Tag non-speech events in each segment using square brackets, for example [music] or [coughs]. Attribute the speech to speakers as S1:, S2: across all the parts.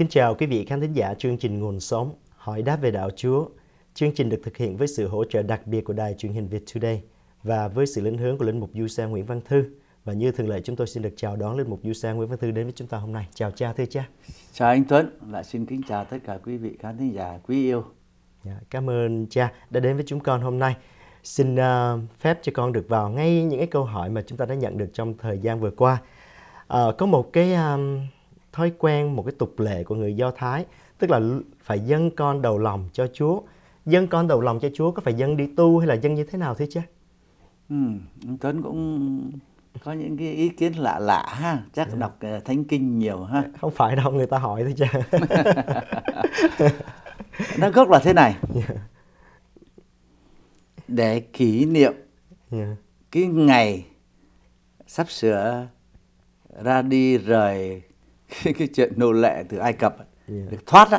S1: Kính chào quý vị khán thính giả chương trình Nguồn Sống, hỏi đáp về đạo Chúa. Chương trình được thực hiện với sự hỗ trợ đặc biệt của đài truyền hình Việt Today và với sự lĩnh hướng của Linh Mục Du Sa Nguyễn Văn Thư. Và như thường lệ chúng tôi xin được chào đón Linh Mục Du Sa Nguyễn Văn Thư đến với chúng ta hôm nay. Chào cha thưa cha. Chào anh Tuấn, lại xin kính chào tất cả quý vị khán thính giả quý yêu. Dạ, cảm ơn cha đã đến với chúng con hôm nay. Xin uh, phép cho con được vào ngay những cái câu hỏi mà chúng ta đã nhận được trong thời gian vừa qua. Uh, có một cái uh, thói quen một cái tục lệ của người do thái tức là phải dâng con đầu lòng cho chúa dâng con đầu lòng cho chúa có phải dâng đi tu hay là dâng như thế nào thế chứ
S2: ừ, tuấn cũng có những cái ý kiến lạ lạ ha chắc dạ. đọc uh, thánh kinh nhiều ha dạ, không phải đâu người ta hỏi thôi cha nó gốc là thế này dạ. để kỷ niệm cái ngày sắp sửa ra đi rời cái, chuyện nô lệ từ Ai Cập yeah. được thoát đó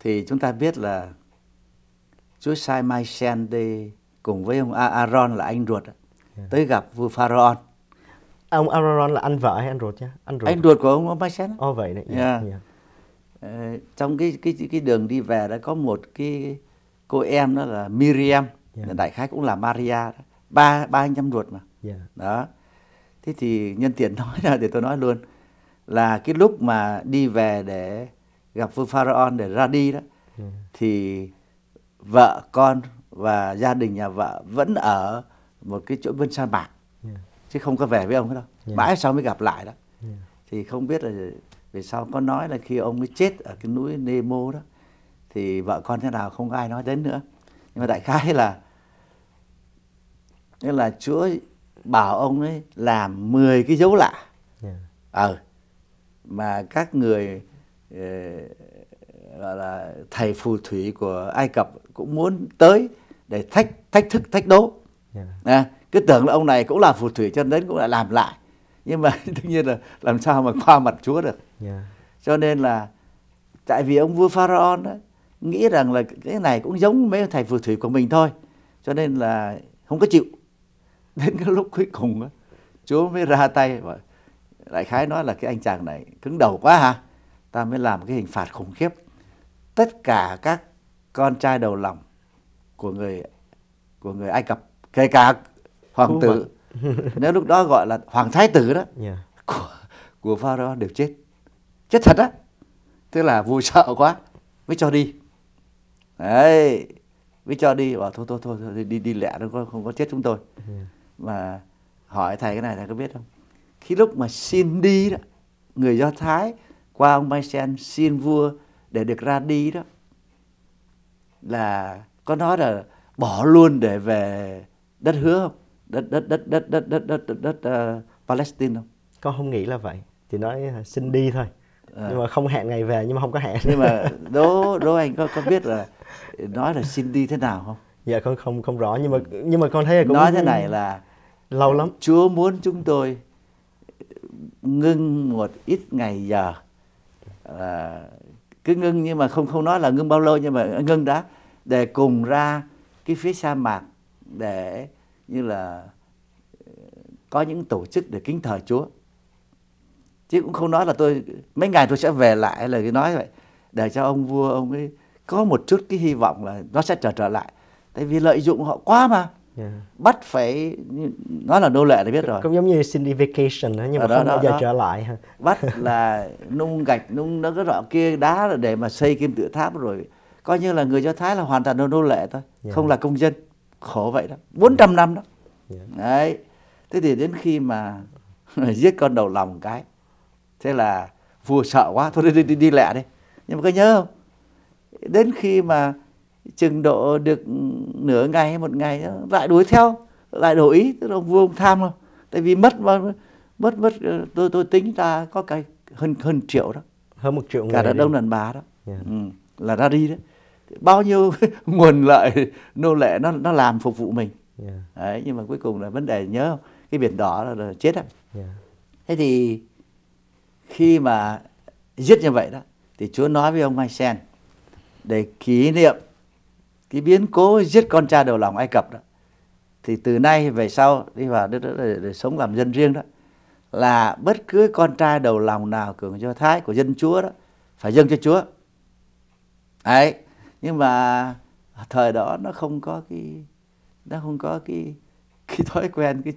S2: thì chúng ta biết là Chúa sai Mai Sen đi cùng với ông Aaron là anh ruột yeah. tới gặp vua Pharaon.
S1: Ông Aaron là anh vợ hay anh ruột chứ? Anh ruột. Anh
S2: ruột của ông Mai Sen. Ồ oh, vậy đấy. Yeah. Yeah. Yeah. Ờ, trong cái cái cái đường đi về đã có một cái cô em đó là Miriam, yeah. đại khái cũng là Maria, ba ba anh em ruột mà. Yeah. Đó. Thế thì nhân tiện [laughs] nói là để tôi nói luôn là cái lúc mà đi về để gặp vua Pharaon để ra đi đó ừ. thì vợ con và gia đình nhà vợ vẫn ở một cái chỗ bên sa mạc yeah. Ừ. chứ không có về với ông đâu yeah. Ừ. mãi sau mới gặp lại đó yeah. Ừ. thì không biết là vì sao có nói là khi ông mới chết ở cái núi Nemo đó thì vợ con thế nào không ai nói đến nữa nhưng mà đại [laughs] khái là nghĩa là Chúa bảo ông ấy làm 10 cái dấu lạ ờ yeah. à, mà các người ờ, gọi là thầy phù thủy của Ai Cập cũng muốn tới để thách thách thức thách đố yeah. Dạ. à, cứ tưởng là ông này cũng là phù thủy cho đến cũng lại làm lại nhưng mà đương [laughs] nhiên là làm sao mà qua mặt Chúa được dạ. cho nên là tại vì ông vua Pharaoh đó, nghĩ rằng là cái này cũng giống mấy thầy phù thủy của mình thôi cho nên là không có chịu [laughs] đến cái lúc cuối cùng đó, Chúa mới ra tay và đại khái nói là cái anh chàng này cứng đầu quá hả ta mới làm cái hình phạt khủng khiếp tất cả các con trai đầu lòng của người của người Ai Cập kể cả hoàng tử [laughs] nếu lúc đó gọi là hoàng thái tử đó
S3: yeah. Dạ. của
S2: của pharaoh đều chết chết thật á tức là vui sợ quá mới cho đi đấy mới cho đi bảo thôi thôi thôi, thôi đi đi lẹ nó không, không có chết chúng tôi yeah. Dạ. mà hỏi thầy cái này thầy có biết không khi lúc mà xin đi đó người do thái qua ông mai xin vua để được ra đi đó là có nói là bỏ luôn để về
S1: đất hứa không đất đất đất đất đất đất đất đất, đất uh, Palestine không con không nghĩ là vậy chỉ nói ờ, xin đi thôi à. nhưng mà không hẹn ngày về nhưng mà không có hẹn nhưng mà [laughs] đố đố anh có có biết là nói là xin đi thế nào không dạ con không không rõ nhưng mà nhưng mà con thấy là cũng nói thế này
S2: là lâu lắm Chúa muốn chúng tôi ngưng một ít ngày giờ à, cứ ngưng nhưng mà không không nói là ngưng bao lâu nhưng mà ngưng đã để cùng ra cái phía sa mạc để như là ờ, có những tổ chức để kính thờ Chúa chứ cũng không nói là tôi mấy ngày tôi sẽ về lại lời nói vậy để cho ông vua ông ấy có một chút cái hy vọng là nó sẽ trở trở lại tại vì lợi dụng họ quá mà Yeah. Dạ. bắt phải nói là nô lệ thì biết rồi
S1: cũng giống như xin đi vacation đó, nhưng mà ờ, đó, không bao giờ đó. trở
S2: lại bắt [laughs] là nung gạch nung nó cái rõ kia đá để mà xây kim tự tháp rồi coi như là người do thái là hoàn toàn nô lệ thôi yeah. Dạ. không là công dân khổ vậy đó 400 yeah. năm đó yeah. Dạ. đấy thế thì đến khi mà [laughs] giết con đầu lòng cái thế là vua sợ quá thôi đi đi, đi, đi lẹ đi nhưng mà có nhớ không đến khi mà chừng độ được nửa ngày hay một ngày lại đuổi theo lại đổi ý tức là ông vua ông tham rồi tại vì mất mà mất mất ờ, tôi tôi tính ra có cái hơn hơn triệu đó hơn một triệu cả đàn ông đàn bà đó yeah. Dạ. ừ, là ra đi đấy bao nhiêu [laughs] nguồn lợi nô lệ nó nó làm phục vụ mình yeah. Dạ. đấy nhưng mà cuối cùng là vấn đề nhớ không? cái biển đỏ là, là chết đấy yeah. Dạ. thế thì khi mà giết như vậy đó thì Chúa nói với ông Mai Sen để kỷ niệm cái biến cố giết con trai đầu lòng Ai Cập đó thì từ nay về sau đi vào đất nước để, để sống làm dân riêng đó là bất cứ con trai đầu lòng nào của Do Thái của dân Chúa đó phải dâng cho Chúa ấy nhưng mà thời đó nó không có cái nó không có cái cái thói quen cái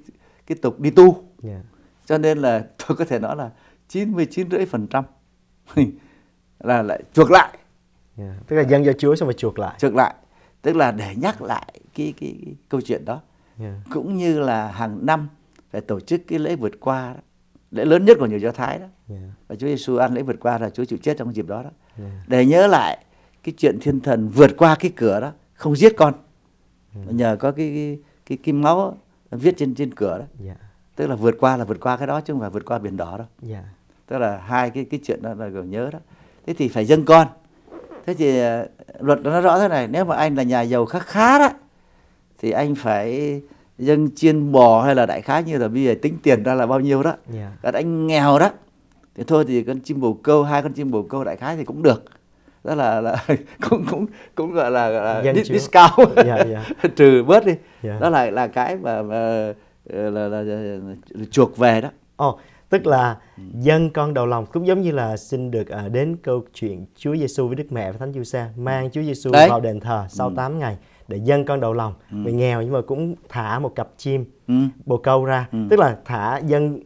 S2: cái tục đi tu yeah. Dạ. cho nên là tôi có thể nói là chín mươi chín rưỡi phần trăm [laughs] là lại chuộc lại yeah. Dạ,
S1: tức là dâng cho Chúa xong rồi chuộc lại
S2: chuộc lại tức là để nhắc lại cái cái, cái câu chuyện đó yeah. cũng như là hàng năm phải tổ chức cái lễ vượt qua đó. lễ lớn nhất của người do thái đó yeah. và Chúa Giêsu ăn lễ vượt qua là Chúa chịu chết trong dịp đó đó yeah. để nhớ lại cái chuyện thiên thần vượt qua cái cửa đó không giết con yeah. nhờ có cái cái cái, cái máu viết trên trên cửa đó yeah. tức là vượt qua là vượt qua cái đó chứ không phải vượt qua biển đỏ đâu yeah. tức là hai cái cái chuyện đó là nhớ đó thế thì phải dâng con thế thì ờ, luật nó rõ thế này nếu mà anh là nhà giàu khá khá đó thì anh phải dân chiên bò hay là đại khái như là bây giờ tính tiền ra là bao nhiêu đó yeah. Dạ. còn anh nghèo đó thì thôi thì con chim bồ câu hai con chim bồ câu đại khái thì cũng được đó là là [laughs] cũng
S1: cũng cũng gọi là, là Dân discount yeah, dạ, dạ.
S2: [laughs] yeah. trừ bớt đi yeah. đó là
S1: là cái mà, mà là, ờ, là, là, là, là chuộc về đó oh tức là dân con đầu lòng cũng giống như là xin được uh, đến câu chuyện Chúa Giêsu với Đức Mẹ và Thánh Giuse mang Chúa Giêsu vào đền thờ sau ừ. 8 ngày để dân con đầu lòng ừ. người nghèo nhưng mà cũng thả một cặp chim ừ. bồ câu ra ừ. tức là thả dân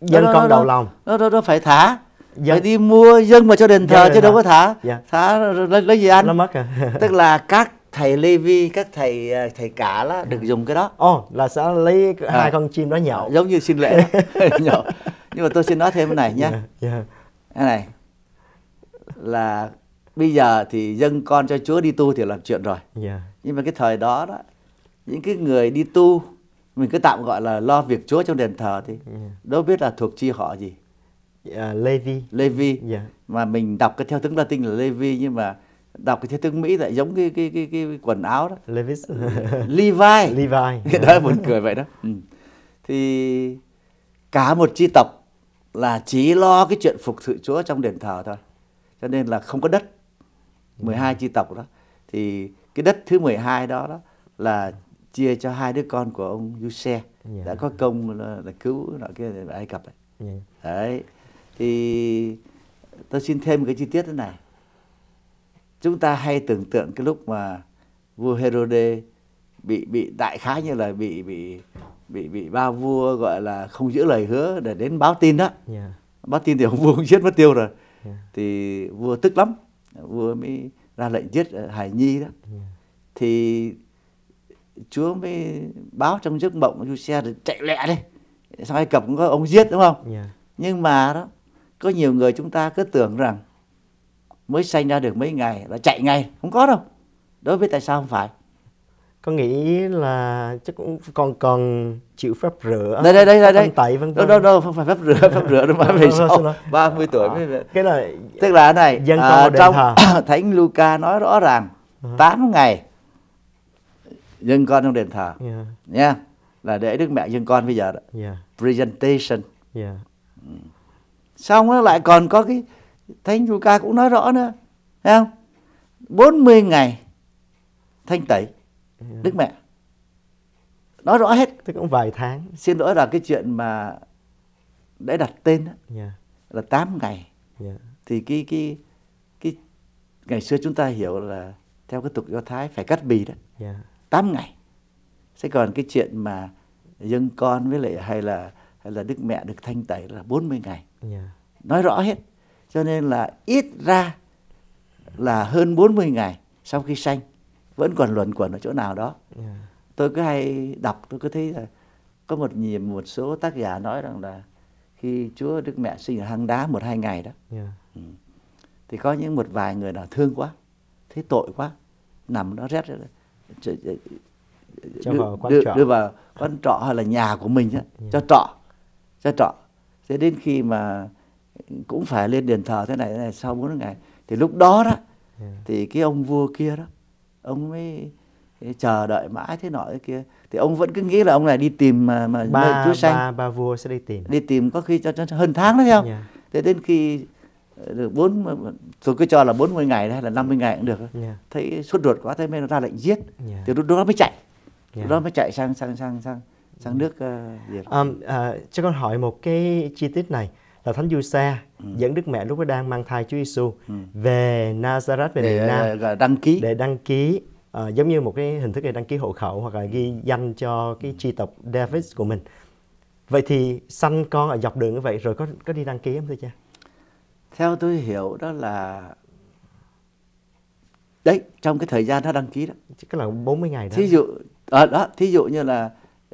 S3: dân đó, con đó, đầu đó, lòng
S1: đó, đó, đó phải thả dân. phải đi mua dân mà cho đền thờ chứ đâu có thả dạ. thả lấy,
S2: lấy gì ăn nó mất à. tức là các thầy Levi các thầy à, thầy cả đó được à. dùng cái đó. Ồ oh, là sẽ lấy à. hai con chim đó nhậu. Giống như xin lễ [laughs] [laughs] nhậu. Nhưng mà tôi xin nói thêm cái này nhé. Yeah, yeah. Cái này là bây giờ thì dân con cho Chúa đi tu thì làm chuyện rồi. Yeah. Dạ. Nhưng mà cái thời đó đó những cái người đi tu mình cứ tạm gọi là lo việc Chúa trong đền thờ thì yeah. Dạ. đâu biết là thuộc chi họ gì. Uh, Levi. Levi. Yeah. Mà mình đọc cái theo tiếng Latin là Levi nhưng mà đọc cái thế tướng Mỹ lại giống cái cái cái, cái quần áo đó Levis [laughs] Levi Levi [laughs] đó buồn cười vậy đó ừ. thì cả một chi tộc là chỉ lo cái chuyện phục sự Chúa trong đền thờ thôi cho nên là không có đất 12 chi tộc đó thì cái đất thứ 12 đó đó là chia cho hai đứa con của ông Giuse yeah. Dạ. đã có công là, là cứu nọ kia ở Ai Cập ấy. Yeah. Dạ. đấy thì tôi xin thêm cái chi tiết thế này chúng ta hay tưởng tượng cái lúc mà vua Herod bị bị đại khái như là bị bị bị bị ba vua gọi là không giữ lời hứa để đến báo tin đó yeah. Dạ. báo tin thì ông vua cũng giết mất tiêu rồi yeah. Dạ. thì vua tức lắm vua mới ra lệnh giết hải nhi đó yeah. Dạ. thì chúa mới báo trong giấc mộng du xe chạy lẹ đi sau ai cập cũng có ông giết đúng không yeah. nhưng mà đó có nhiều người chúng ta cứ tưởng rằng mới sanh ra được mấy ngày là chạy ngay không có đâu đối với tại sao không phải
S1: con nghĩ là chắc cũng còn còn chịu phép rửa đây đây đây đây đây tẩy vân vân đâu đâu không phải phép rửa phép rửa đâu [laughs] mà về sau ba mươi tuổi à, mới về
S2: cái này tức là này dân à, trong [coughs] thánh Luca nói rõ ràng uh-huh. ngày dân con trong đền thờ yeah. Dạ. nha là để đức mẹ dân con bây giờ đó yeah. Dạ. presentation yeah. xong nó lại còn có cái Thánh ca cũng nói rõ nữa, thấy không? 40 ngày thanh tẩy dạ. Đức Mẹ. Nói rõ hết. Tức cũng vài tháng. Xin lỗi là cái chuyện mà để đặt tên đó, yeah. Dạ. là 8 ngày. Yeah. Dạ. Thì cái cái cái ngày xưa chúng ta hiểu là theo cái tục Do Thái phải cắt bì đó. Yeah. 8 ngày. sẽ còn cái chuyện mà dân con với lại hay là hay là Đức Mẹ được thanh tẩy là 40 ngày. Yeah. Nói rõ hết cho nên là ít ra là hơn 40 ngày sau khi sanh vẫn còn luẩn quẩn ở chỗ nào đó tôi cứ hay đọc tôi cứ thấy là có một nhiều một số tác giả nói rằng là khi Chúa Đức Mẹ sinh ở hang đá một hai ngày đó yeah. Ừ, thì có những một vài người nào thương quá thấy tội quá nằm nó rét rồi đưa, vào quán đưa, trọ. đưa vào quán trọ hay là nhà của mình đó, [laughs] yeah. cho trọ cho trọ thế đến khi mà cũng phải lên đền thờ thế này thế này sau 40 ngày thì lúc đó đó yeah. thì cái ông vua kia đó ông mới chờ đợi mãi thế nọ thế kia thì ông vẫn cứ nghĩ là ông này đi tìm mà mà ba, chúa xanh ba,
S1: ba vua sẽ đi tìm
S2: đi tìm có khi cho, cho, cho hơn tháng đấy không yeah. thế đến khi được ờ, bốn tôi cứ cho là 40 ngày hay là 50 ngày cũng được yeah. thấy sốt ruột quá thế mới ra lệnh giết yeah. thì lúc đó mới chạy yeah. lúc đó mới chạy sang sang sang sang sang nước uh,
S1: Việt. Um, uh, cho con hỏi một cái chi tiết này là thánh Giuse ừ. dẫn Đức Mẹ lúc đó đang mang thai Chúa Giêsu ừ. về Nazareth về để, miền Nam để đăng ký để đăng ký uh, giống như một cái hình thức để đăng ký hộ khẩu hoặc là ghi danh cho cái chi tộc Davis của mình. Vậy thì sanh con ở dọc đường như vậy rồi có có đi đăng ký không thưa cha? Theo tôi hiểu đó là
S2: đấy trong cái thời gian nó đăng ký đó. Chứ
S1: là 40 ngày
S2: đó. Thí dụ à, đó thí dụ như là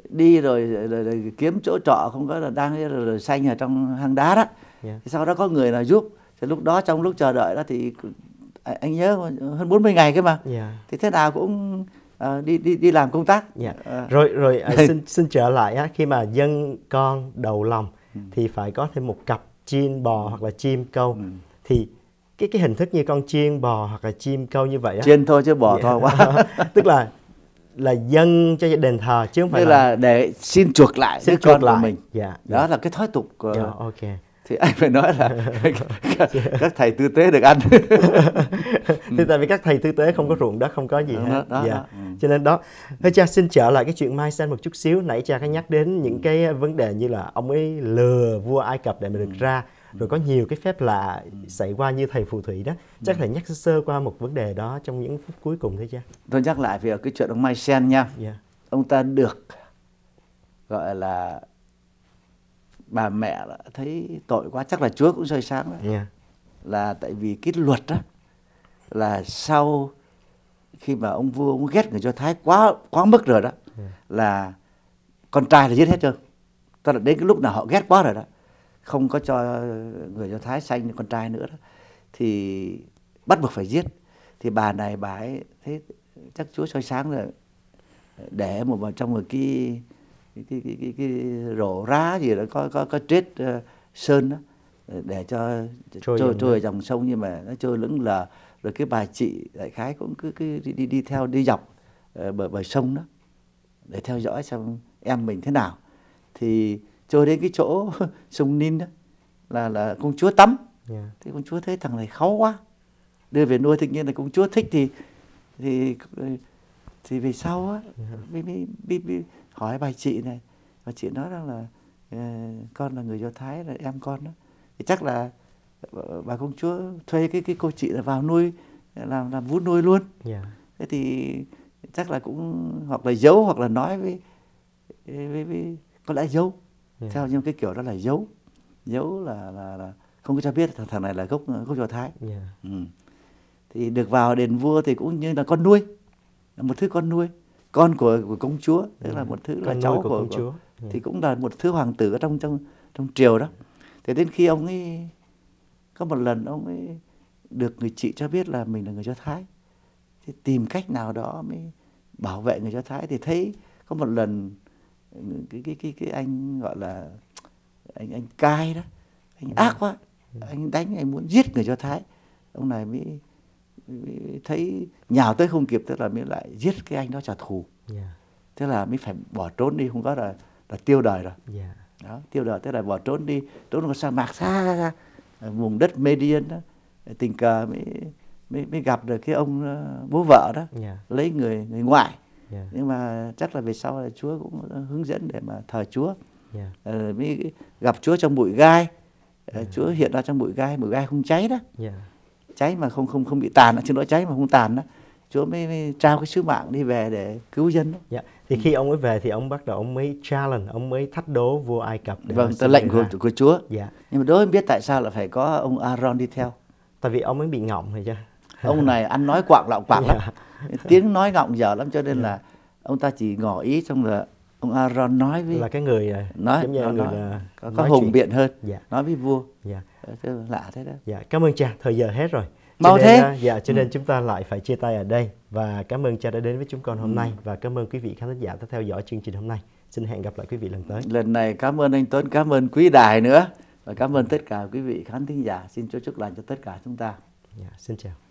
S2: đi rồi, rồi, rồi, rồi kiếm chỗ trọ không có là đang rồi, rồi, rồi xanh ở trong hang đá đó yeah. Dạ. sau đó có người là giúp thì lúc đó trong lúc chờ đợi đó thì anh nhớ hơn 40 ngày cơ mà yeah. Dạ. thì thế nào cũng uh, đi đi đi làm công tác
S1: yeah. Dạ. Ờ. rồi rồi ờ, [laughs] xin xin trở lại á, khi mà dân con đầu lòng ừ. thì phải có thêm một cặp chim bò ừ. hoặc là chim câu ừ. thì cái cái hình thức như con chiên bò hoặc là chim câu như vậy á. chiên
S2: thôi chứ bò yeah. thôi quá
S1: [laughs] tức là là dân cho đền thờ chứ không phải Như là, là
S2: để xin chuộc lại xin chuộc lại. của mình
S1: Dạ, đó yeah. Dạ. là cái thói tục của...
S2: yeah, dạ, okay thì anh phải nói là [laughs] các, thầy tư tế được ăn [laughs]
S1: thì tại vì các thầy tư tế không có ruộng đất không có gì đó, hết đó, dạ. đó. Ừ. cho nên đó Thế cha xin trở lại cái chuyện mai sen một chút xíu nãy cha có nhắc đến những cái vấn đề như là ông ấy lừa vua ai cập để mà được ừ. ra rồi có nhiều cái phép lạ xảy qua như thầy phù thủy đó chắc dạ. là nhắc sơ qua một vấn đề đó trong những phút cuối cùng thôi cha
S2: tôi nhắc lại về cái chuyện ông Mai Sen nha yeah. Dạ. ông ta được gọi là bà mẹ thấy tội quá chắc là Chúa cũng rơi sáng đấy yeah. Dạ. là tại vì cái luật đó là sau khi mà ông vua ông ghét người do thái quá quá mức rồi đó yeah. là con trai là giết hết trơn tức là đến cái lúc nào họ ghét quá rồi đó không có cho người do thái sanh con trai nữa đó, thì bắt buộc phải giết thì bà này bà ấy thấy chắc chúa soi sáng rồi để một vào trong một cái cái cái cái, cái, cái rổ rá gì đó có có có chết uh, ờ, sơn đó để cho trôi trôi, trôi ở dòng sông nhưng mà nó trôi lững lờ rồi cái bà chị đại khái cũng cứ cứ đi đi, đi theo đi dọc uh, bờ bờ sông đó để theo dõi xem em mình thế nào thì cho đến cái chỗ [laughs] sông Nin đó là là công chúa tắm yeah. Dạ. thì công chúa thấy thằng này kháu quá đưa về nuôi tự nhiên là công chúa thích thì thì thì về sau á dạ. mới, mới, mới, mới hỏi bà chị này bà chị nói rằng là uh, con là người do thái là em con đó thì chắc là bà công chúa thuê cái cái cô chị là vào nuôi làm làm vú nuôi luôn yeah. Dạ. thế thì chắc là cũng hoặc là giấu hoặc là nói với với, với có lẽ giấu Dạ. theo những cái kiểu đó là giấu giấu là là, là không có cho biết thằng, thằng này là gốc gốc do thái yeah. Dạ. ừ. thì được vào đền vua thì cũng như là con nuôi là một thứ con nuôi con của của công chúa tức yeah. là dạ. một thứ con là cháu của, của công chúa của, yeah. thì cũng là một thứ hoàng tử ở trong trong trong triều đó thế đến khi ông ấy có một lần ông ấy được người chị cho biết là mình là người do thái thì tìm cách nào đó mới bảo vệ người do thái thì thấy có một lần cái cái cái cái anh gọi là anh anh cai đó anh ừ. ác quá ừ. anh đánh anh muốn giết người do thái ông này mới, mới thấy nhào tới không kịp tức là mới lại giết cái anh đó trả thù yeah. Dạ. tức là mới phải bỏ trốn đi không có là là tiêu đời rồi yeah. Dạ. đó tiêu đời tức là bỏ trốn đi trốn vào sa mạc xa ra vùng đất Median đó tình cờ mới mới mới gặp được cái ông ờ, bố vợ đó yeah. Dạ. lấy người người ngoại yeah. nhưng mà chắc là về sau là Chúa cũng hướng dẫn để mà thờ Chúa yeah. à, ờ, mới gặp Chúa trong bụi gai à, yeah. Chúa hiện ra trong bụi gai bụi gai không cháy đó yeah. cháy mà không không không bị tàn chứ nó cháy mà không
S1: tàn đó Chúa mới, mới trao cái sứ mạng đi về để cứu dân đó. Yeah. Thì khi ông ấy về thì ông bắt đầu ông mới challenge, ông mới thách đố vua Ai Cập. Để vâng, tôi lệnh của,
S2: của Chúa. Yeah.
S1: Nhưng mà đối biết tại sao là phải có ông Aaron đi theo. Tại vì ông ấy bị ngọng rồi chứ ông này ăn nói
S2: quạng lạo quạng lắm dạ. tiếng nói ngọng dở lắm cho nên dạ. là ông ta chỉ ngỏ ý xong rồi ông Aaron nói với là
S1: cái người này nói giống như nói, người nói, có, có nói hùng chuyện. biện hơn dạ. nói với vua dạ. Ờ, thế lạ thế đó dạ cảm ơn cha thời giờ hết rồi mau thế nên, à, dạ cho ừ. nên ừ. chúng ta lại phải chia tay ở đây và cảm ơn cha đã đến với chúng con hôm ừ. nay và cảm ơn quý vị khán giả đã theo dõi chương trình hôm nay xin hẹn gặp lại quý vị lần
S2: tới lần này cảm ơn anh Tuấn cảm ơn quý đài nữa và cảm ơn tất cả quý vị khán thính giả xin chúc chúc lành cho tất cả chúng ta dạ, xin chào